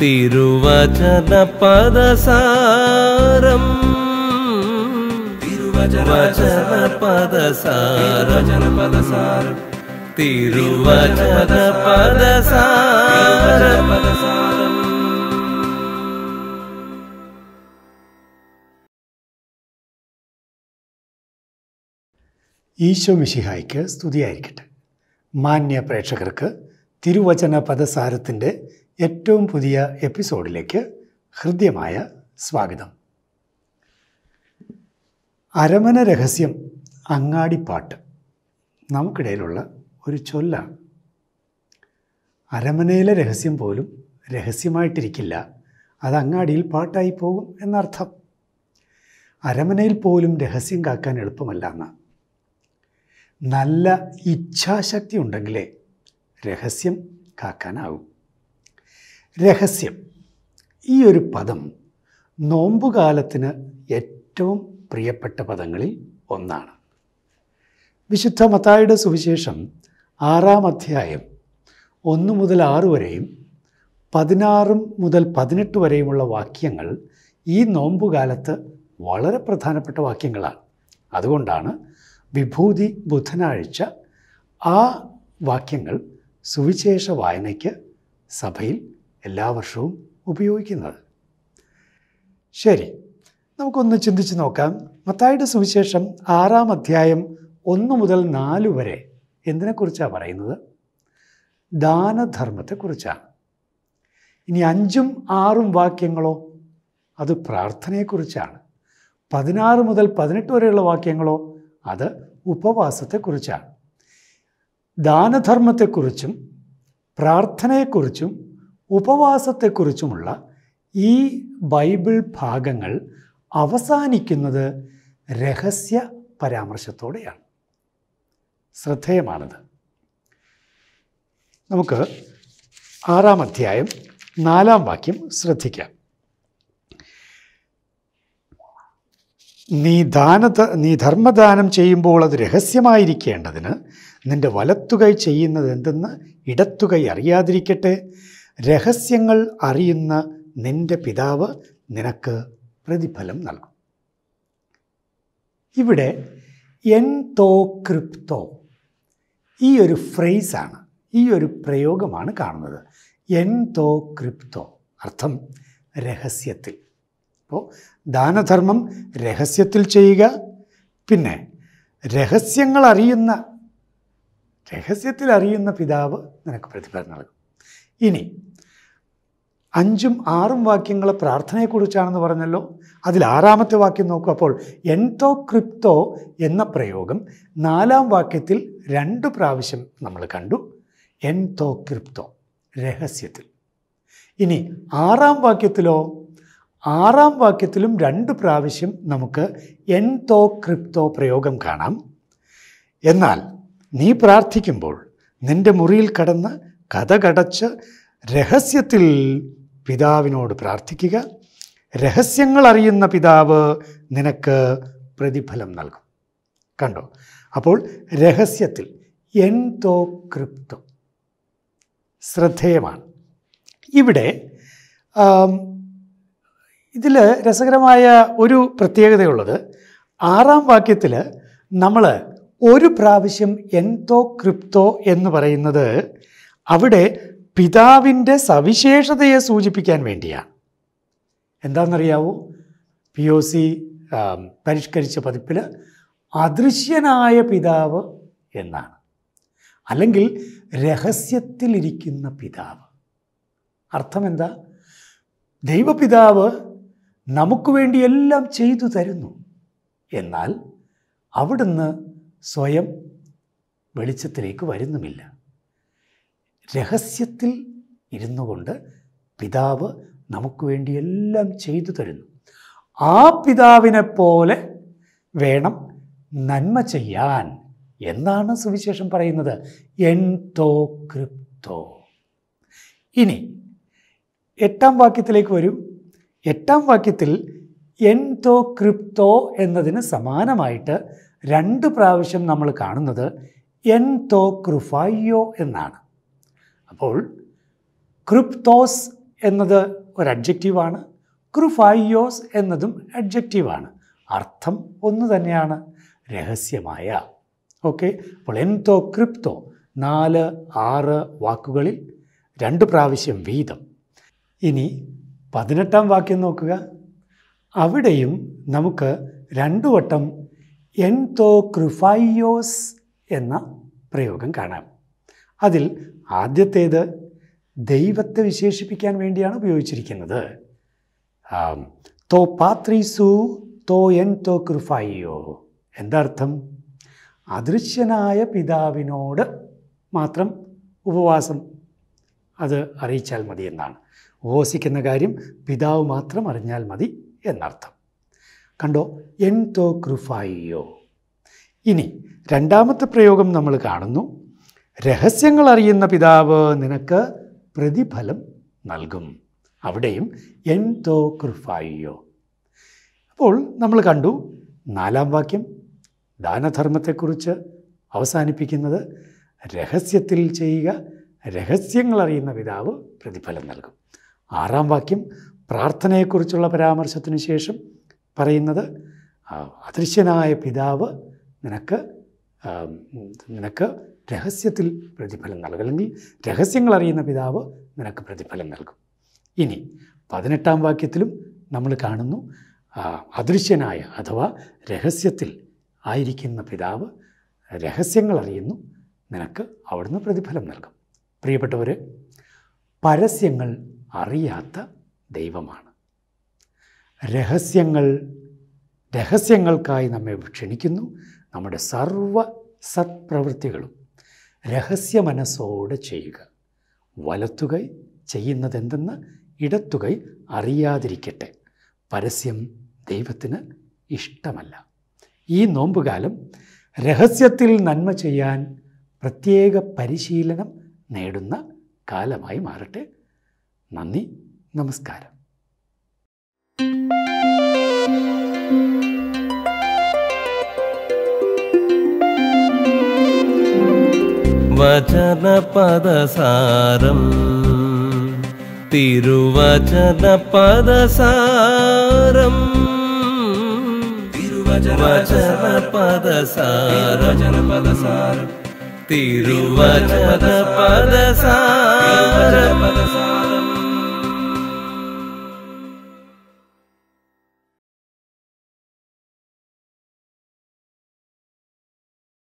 തിരുവചന തിരുവചനപദസാരം തിരുവചനപദസാരം പദസാരം തിരുവചന പദസാരം തിരുവചന പദസാരം ഈശോ മിശിഹായ്ക്ക് സ്തുതിയായിരിക്കട്ടെ മാന്യ പ്രേക്ഷകർക്ക് തിരുവചന പദസാരത്തിൻ്റെ ഏറ്റവും പുതിയ എപ്പിസോഡിലേക്ക് ഹൃദ്യമായ സ്വാഗതം അരമന രഹസ്യം അങ്ങാടിപ്പാട്ട് നമുക്കിടയിലുള്ള ഒരു ചൊല്ലാണ് അരമനയിലെ രഹസ്യം പോലും രഹസ്യമായിട്ടിരിക്കില്ല അത് അങ്ങാടിയിൽ പാട്ടായി പോകും എന്നർത്ഥം അരമനയിൽ പോലും രഹസ്യം കാക്കാൻ എളുപ്പമല്ല എന്നാണ് നല്ല ഇച്ഛാശക്തി ഉണ്ടെങ്കിലേ രഹസ്യം കാക്കാനാവും രഹസ്യം ഈ ഒരു പദം നോമ്പുകാലത്തിന് ഏറ്റവും പ്രിയപ്പെട്ട പദങ്ങളിൽ ഒന്നാണ് വിശുദ്ധ മത്തായുടെ സുവിശേഷം ആറാം അധ്യായം ഒന്ന് മുതൽ ആറ് വരെയും പതിനാറും മുതൽ പതിനെട്ട് വരെയുമുള്ള വാക്യങ്ങൾ ഈ നോമ്പുകാലത്ത് വളരെ പ്രധാനപ്പെട്ട വാക്യങ്ങളാണ് അതുകൊണ്ടാണ് വിഭൂതി ബുധനാഴ്ച ആ വാക്യങ്ങൾ സുവിശേഷ വായനയ്ക്ക് സഭയിൽ എല്ലാ വർഷവും ഉപയോഗിക്കുന്നത് ശരി നമുക്കൊന്ന് ചിന്തിച്ച് നോക്കാം മത്തായിയുടെ സുവിശേഷം ആറാം അധ്യായം ഒന്ന് മുതൽ നാല് വരെ എന്തിനെക്കുറിച്ചാണ് പറയുന്നത് ദാനധർമ്മത്തെക്കുറിച്ചാണ് ഇനി അഞ്ചും ആറും വാക്യങ്ങളോ അത് പ്രാർത്ഥനയെക്കുറിച്ചാണ് പതിനാറ് മുതൽ പതിനെട്ട് വരെയുള്ള വാക്യങ്ങളോ അത് ഉപവാസത്തെക്കുറിച്ചാണ് ദാനധർമ്മത്തെക്കുറിച്ചും പ്രാർത്ഥനയെക്കുറിച്ചും ഉപവാസത്തെക്കുറിച്ചുമുള്ള ഈ ബൈബിൾ ഭാഗങ്ങൾ അവസാനിക്കുന്നത് രഹസ്യ പരാമർശത്തോടെയാണ് ശ്രദ്ധേയമാണത് നമുക്ക് ആറാം അധ്യായം നാലാം വാക്യം ശ്രദ്ധിക്കാം നീ ദാന നീ ധർമ്മദാനം ചെയ്യുമ്പോൾ അത് രഹസ്യമായിരിക്കേണ്ടതിന് നിൻ്റെ വലത്തുകൈ ചെയ്യുന്നത് എന്തെന്ന് ഇടത്തുകൈ അറിയാതിരിക്കട്ടെ രഹസ്യങ്ങൾ അറിയുന്ന നിൻ്റെ പിതാവ് നിനക്ക് പ്രതിഫലം നൽകും ഇവിടെ എൻ തോ ക്രിപ്തോ ഈ ഒരു ഫ്രേസാണ് ഈ ഒരു പ്രയോഗമാണ് കാണുന്നത് എൻ തോ ക്രിപ്തോ അർത്ഥം രഹസ്യത്തിൽ അപ്പോൾ ദാനധർമ്മം രഹസ്യത്തിൽ ചെയ്യുക പിന്നെ രഹസ്യങ്ങൾ അറിയുന്ന രഹസ്യത്തിൽ അറിയുന്ന പിതാവ് നിനക്ക് പ്രതിഫലം നൽകും ഇനി അഞ്ചും ആറും വാക്യങ്ങളെ പ്രാർത്ഥനയെക്കുറിച്ചാണെന്ന് പറഞ്ഞല്ലോ അതിൽ ആറാമത്തെ വാക്യം നോക്കുക അപ്പോൾ എൻതോ ക്രിപ്തോ എന്ന പ്രയോഗം നാലാം വാക്യത്തിൽ രണ്ട് പ്രാവശ്യം നമ്മൾ കണ്ടു എൻതോ ക്രിപ്തോ രഹസ്യത്തിൽ ഇനി ആറാം വാക്യത്തിലോ ആറാം വാക്യത്തിലും രണ്ട് പ്രാവശ്യം നമുക്ക് എൻതോ ക്രിപ്തോ പ്രയോഗം കാണാം എന്നാൽ നീ പ്രാർത്ഥിക്കുമ്പോൾ നിൻ്റെ മുറിയിൽ കടന്ന് കഥകടച്ച് രഹസ്യത്തിൽ പിതാവിനോട് പ്രാർത്ഥിക്കുക രഹസ്യങ്ങൾ അറിയുന്ന പിതാവ് നിനക്ക് പ്രതിഫലം നൽകും കണ്ടോ അപ്പോൾ രഹസ്യത്തിൽ എൻതോ ക്രിപ്തോ ശ്രദ്ധേയമാണ് ഇവിടെ ഇതിൽ രസകരമായ ഒരു പ്രത്യേകതയുള്ളത് ആറാം വാക്യത്തിൽ നമ്മൾ ഒരു പ്രാവശ്യം എന്തോ ക്രിപ്തോ എന്ന് പറയുന്നത് അവിടെ പിതാവിൻ്റെ സവിശേഷതയെ സൂചിപ്പിക്കാൻ വേണ്ടിയാണ് എന്താണെന്നറിയാവൂ പി ഒ സി പരിഷ്കരിച്ച പതിപ്പിൽ അദൃശ്യനായ പിതാവ് എന്നാണ് അല്ലെങ്കിൽ രഹസ്യത്തിലിരിക്കുന്ന പിതാവ് അർത്ഥം എന്താ ദൈവപിതാവ് നമുക്ക് വേണ്ടി എല്ലാം ചെയ്തു തരുന്നു എന്നാൽ അവിടുന്ന് സ്വയം വെളിച്ചത്തിലേക്ക് വരുന്നുമില്ല രഹസ്യത്തിൽ ഇരുന്നു കൊണ്ട് പിതാവ് നമുക്ക് വേണ്ടി എല്ലാം ചെയ്തു തരുന്നു ആ പിതാവിനെ പോലെ വേണം നന്മ ചെയ്യാൻ എന്നാണ് സുവിശേഷം പറയുന്നത് എൻതോ ക്രിപ്തോ ഇനി എട്ടാം വാക്യത്തിലേക്ക് വരൂ എട്ടാം വാക്യത്തിൽ എൻതോ ക്രിപ്തോ എന്നതിന് സമാനമായിട്ട് രണ്ട് പ്രാവശ്യം നമ്മൾ കാണുന്നത് എൻതോ ക്രിഫായോ എന്നാണ് അപ്പോൾ ക്രിപ്തോസ് എന്നത് ഒരു അഡ്ജക്റ്റീവാണ് ക്രിഫായോസ് എന്നതും അഡ്ജക്റ്റീവാണ് അർത്ഥം ഒന്ന് തന്നെയാണ് രഹസ്യമായ ഓക്കെ അപ്പോൾ എൻതോ ക്രിപ്തോ നാല് ആറ് വാക്കുകളിൽ രണ്ട് പ്രാവശ്യം വീതം ഇനി പതിനെട്ടാം വാക്യം നോക്കുക അവിടെയും നമുക്ക് രണ്ടു വട്ടം എൻതോ ക്രിഫൈയോസ് എന്ന പ്രയോഗം കാണാം അതിൽ ആദ്യത്തേത് ദൈവത്തെ വിശേഷിപ്പിക്കാൻ വേണ്ടിയാണ് ഉപയോഗിച്ചിരിക്കുന്നത് തോ പാത്രീസു തോ എൻ തോ കൃഫായിയോ എന്താർത്ഥം അദൃശ്യനായ പിതാവിനോട് മാത്രം ഉപവാസം അത് അറിയിച്ചാൽ മതി എന്നാണ് ഉപവസിക്കുന്ന കാര്യം പിതാവ് മാത്രം അറിഞ്ഞാൽ മതി എന്നർത്ഥം കണ്ടോ എൻ തോ ക്രുഫായിയോ ഇനി രണ്ടാമത്തെ പ്രയോഗം നമ്മൾ കാണുന്നു രഹസ്യങ്ങൾ അറിയുന്ന പിതാവ് നിനക്ക് പ്രതിഫലം നൽകും അവിടെയും എൻ തോ ക്രുഫായിയോ അപ്പോൾ നമ്മൾ കണ്ടു നാലാം വാക്യം ദാനധർമ്മത്തെക്കുറിച്ച് അവസാനിപ്പിക്കുന്നത് രഹസ്യത്തിൽ ചെയ്യുക രഹസ്യങ്ങൾ അറിയുന്ന പിതാവ് പ്രതിഫലം നൽകും ആറാം വാക്യം പ്രാർത്ഥനയെക്കുറിച്ചുള്ള പരാമർശത്തിന് ശേഷം പറയുന്നത് അദൃശ്യനായ പിതാവ് നിനക്ക് നിനക്ക് രഹസ്യത്തിൽ പ്രതിഫലം നൽകും അല്ലെങ്കിൽ രഹസ്യങ്ങൾ അറിയുന്ന പിതാവ് നിനക്ക് പ്രതിഫലം നൽകും ഇനി പതിനെട്ടാം വാക്യത്തിലും നമ്മൾ കാണുന്നു അദൃശ്യനായ അഥവാ രഹസ്യത്തിൽ ആയിരിക്കുന്ന പിതാവ് രഹസ്യങ്ങൾ അറിയുന്നു നിനക്ക് അവിടുന്ന് പ്രതിഫലം നൽകും പ്രിയപ്പെട്ടവർ പരസ്യങ്ങൾ അറിയാത്ത ദൈവമാണ് രഹസ്യങ്ങൾ രഹസ്യങ്ങൾക്കായി നമ്മെ ക്ഷണിക്കുന്നു നമ്മുടെ സർവ സത്പ്രവൃത്തികളും മനസ്സോടെ ചെയ്യുക വലത്തുകൈ ചെയ്യുന്നതെന്തെന്ന് ഇടത്തുകൈ അറിയാതിരിക്കട്ടെ പരസ്യം ദൈവത്തിന് ഇഷ്ടമല്ല ഈ നോമ്പുകാലം രഹസ്യത്തിൽ നന്മ ചെയ്യാൻ പ്രത്യേക പരിശീലനം നേടുന്ന കാലമായി മാറട്ടെ നന്ദി നമസ്കാരം വചന പദസാരം പദസാരം തിരുവചന തിരുവചന പദസാരം തിരുവചന പദസാരം